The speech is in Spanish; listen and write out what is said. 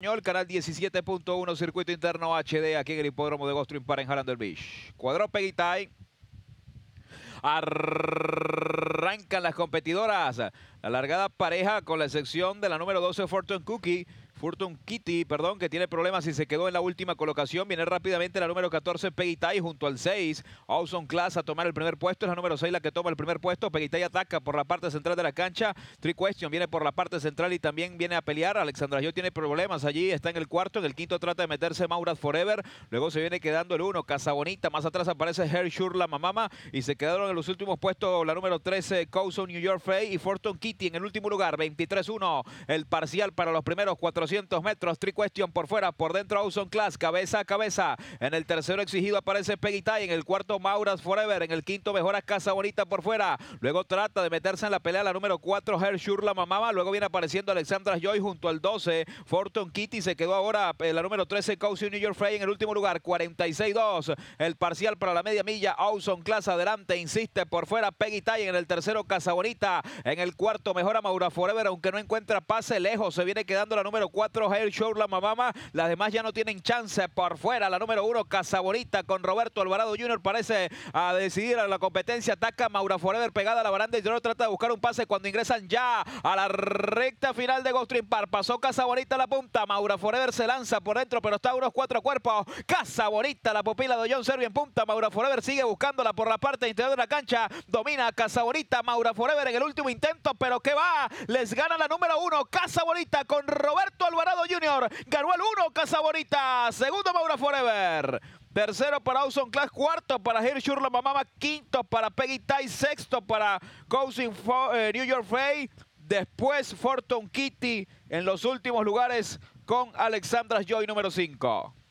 El canal 17.1, circuito interno HD, aquí en el hipódromo de Gulfstream para en Harlander Beach. Cuadro y Arrancan las competidoras. La largada pareja con la excepción de la número 12, Fortune Cookie. Furton Kitty, perdón, que tiene problemas y se quedó en la última colocación. Viene rápidamente la número 14, Tai, junto al 6. Auson Class a tomar el primer puesto. Es la número 6 la que toma el primer puesto. Tai ataca por la parte central de la cancha. Tri Question viene por la parte central y también viene a pelear. Alexandra Yo tiene problemas allí. Está en el cuarto. En el quinto trata de meterse Maurat Forever. Luego se viene quedando el 1, Casabonita. Más atrás aparece Hershur, la mamama. Y se quedaron en los últimos puestos la número 13, Cousin New York Fay y Fortune Kitty en el último lugar. 23-1 el parcial para los primeros 400. 200 metros. Question por fuera, por dentro Auson Class, cabeza a cabeza. En el tercero exigido aparece Peggy Tai, en el cuarto Mauras Forever, en el quinto mejora Casa Bonita por fuera. Luego trata de meterse en la pelea la número 4, Hershur la mamá, Luego viene apareciendo Alexandra Joy junto al 12, Forton Kitty. Se quedó ahora eh, la número 13, Cousin New York Frey en el último lugar, 46-2. El parcial para la media milla, Auson Class adelante, insiste por fuera Peggy Tai en el tercero Casa Bonita, en el cuarto Mejora Maura Forever, aunque no encuentra pase lejos, se viene quedando la número 4. 4 Hair Show La Mamama. Las demás ya no tienen chance por fuera. La número uno Casaborita con Roberto Alvarado Jr. parece a decidir a la competencia. Ataca Maura Forever pegada a la baranda y no trata de buscar un pase cuando ingresan ya a la recta final de Ghost Par. Pasó Casaborita a la punta. Maura Forever se lanza por dentro, pero está a unos cuatro cuerpos. Casaborita, la pupila de John Servio en punta. Maura Forever sigue buscándola por la parte interior de la cancha. Domina Casaborita, Maura Forever en el último intento, pero que va. Les gana la número uno Casaborita con Roberto Alvarado Jr. Ganó el 1 Bonita. Segundo Maura Forever. Tercero para Austin Class, cuarto para Hirschur La Mamama, quinto para Peggy Tai, sexto para Cousin eh, New York Fay. Después Forton Kitty en los últimos lugares con Alexandra Joy número 5.